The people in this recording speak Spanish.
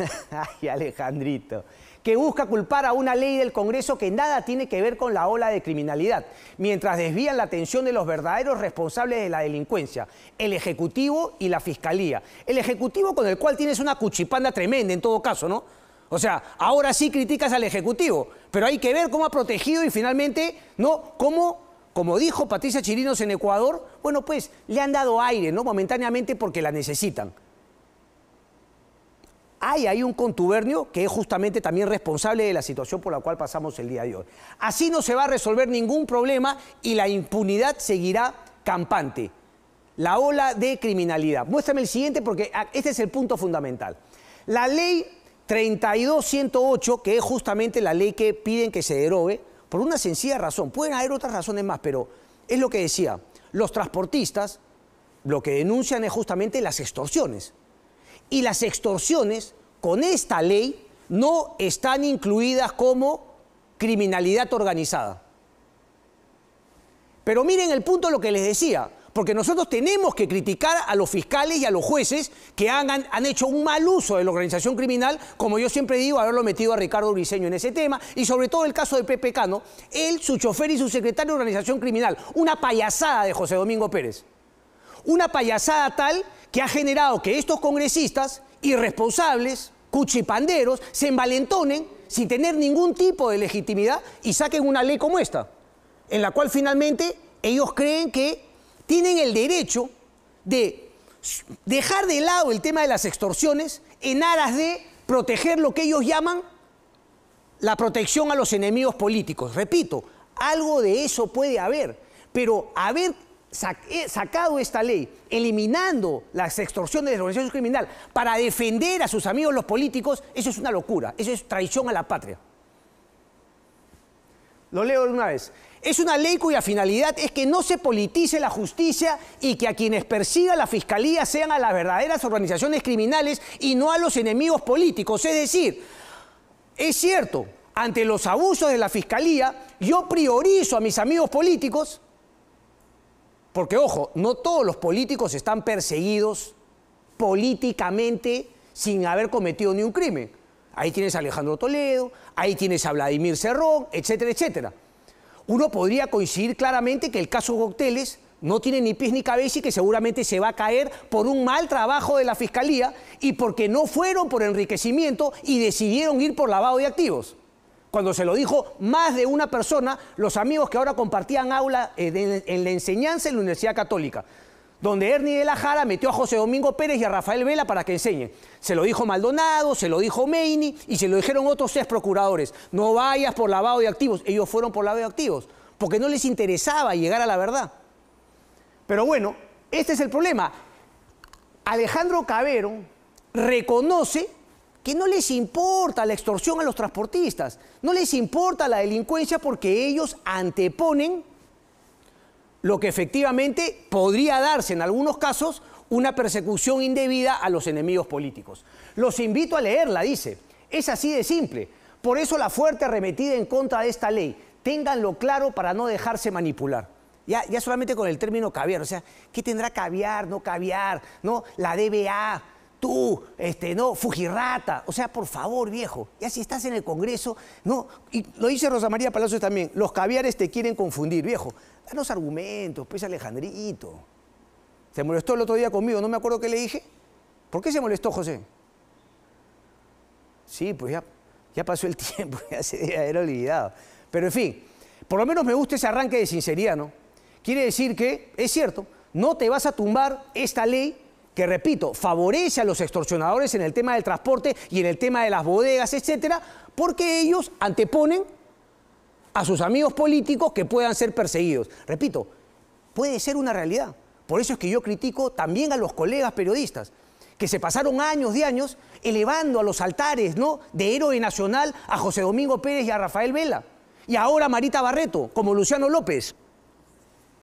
Ay, Alejandrito, que busca culpar a una ley del Congreso que nada tiene que ver con la ola de criminalidad, mientras desvían la atención de los verdaderos responsables de la delincuencia, el Ejecutivo y la Fiscalía. El Ejecutivo con el cual tienes una cuchipanda tremenda en todo caso, ¿no? O sea, ahora sí criticas al Ejecutivo, pero hay que ver cómo ha protegido y finalmente, ¿no? Cómo como dijo Patricia Chirinos en Ecuador, bueno, pues le han dado aire, ¿no? Momentáneamente porque la necesitan hay ahí un contubernio que es justamente también responsable de la situación por la cual pasamos el día de hoy. Así no se va a resolver ningún problema y la impunidad seguirá campante. La ola de criminalidad. Muéstrame el siguiente porque ah, este es el punto fundamental. La ley 32108, que es justamente la ley que piden que se derogue, por una sencilla razón. Pueden haber otras razones más, pero es lo que decía. Los transportistas lo que denuncian es justamente las extorsiones. Y las extorsiones con esta ley no están incluidas como criminalidad organizada. Pero miren el punto de lo que les decía, porque nosotros tenemos que criticar a los fiscales y a los jueces que han, han, hecho un mal uso de la organización criminal, como yo siempre digo, haberlo metido a Ricardo Briceño en ese tema, y sobre todo el caso de Pepe Cano, él, su chofer y su secretario de organización criminal, una payasada de José Domingo Pérez. Una payasada tal que ha generado que estos congresistas irresponsables, cuchipanderos, se envalentonen sin tener ningún tipo de legitimidad y saquen una ley como esta, en la cual finalmente ellos creen que tienen el derecho de dejar de lado el tema de las extorsiones en aras de proteger lo que ellos llaman la protección a los enemigos políticos. Repito, algo de eso puede haber, pero haber eh, sacado esta ley, eliminando las extorsiones de la organización criminal para defender a sus amigos los políticos, eso es una locura, eso es traición a la patria. Lo leo de una vez. Es una ley cuya finalidad es que no se politice la justicia y que a quienes persiga la fiscalía sean a las verdaderas organizaciones criminales y no a los enemigos políticos. Es decir, es cierto, ante los abusos de la fiscalía, yo priorizo a mis amigos políticos porque ojo, no todos los políticos están perseguidos políticamente sin haber cometido ni un crimen. Ahí tienes a Alejandro Toledo, ahí tienes a Vladimir Cerrón, etcétera, etcétera. Uno podría coincidir claramente que el caso Cocteles no tiene ni pies ni cabeza y que seguramente se va a caer por un mal trabajo de la fiscalía y porque no fueron por enriquecimiento y decidieron ir por lavado de activos cuando se lo dijo más de una persona, los amigos que ahora compartían aula eh, en la enseñanza en la Universidad Católica, donde Ernie de la Jara metió a José Domingo Pérez y a Rafael Vela para que enseñen. Se lo dijo Maldonado, se lo dijo Meini y se lo dijeron otros seis procuradores. No vayas por lavado de activos. Ellos fueron por lavado de activos, porque no les interesaba llegar a la verdad. Pero bueno, este es el problema. Alejandro Cabero reconoce que no les importa la extorsión a los transportistas, no les importa la delincuencia porque ellos anteponen lo que efectivamente podría darse en algunos casos una persecución indebida a los enemigos políticos. Los invito a leerla, dice. Es así de simple. Por eso la fuerte arremetida en contra de esta ley. Ténganlo claro para no dejarse manipular. Ya, solamente con el término caviar, o sea, ¿qué tendrá caviar, no caviar, no? La DBA, tú, este, no, Fujirrata. O sea, por favor, viejo, ya si estás en el Congreso, no, y lo dice Rosa María Palacios también, los caviares te quieren confundir, viejo. Danos argumentos, pues Alejandrito. Se molestó el otro día conmigo, no me acuerdo qué le dije. ¿Por qué se molestó, José? Sí, pues ya, ya pasó el tiempo, ya se ya olvidado. Pero en fin, por lo menos me gusta ese arranque de sinceridad, ¿no? Quiere decir que, es cierto, no te vas a tumbar esta ley que repito, favorece a los extorsionadores en el tema del transporte y en el tema de las bodegas, etcétera, porque ellos anteponen a sus amigos políticos que puedan ser perseguidos. Repito, puede ser una realidad. Por eso es que yo critico también a los colegas periodistas que se pasaron años de años elevando a los altares, ¿no? de héroe nacional a José Domingo Pérez y a Rafael Vela. Y ahora Marita Barreto, como Luciano López.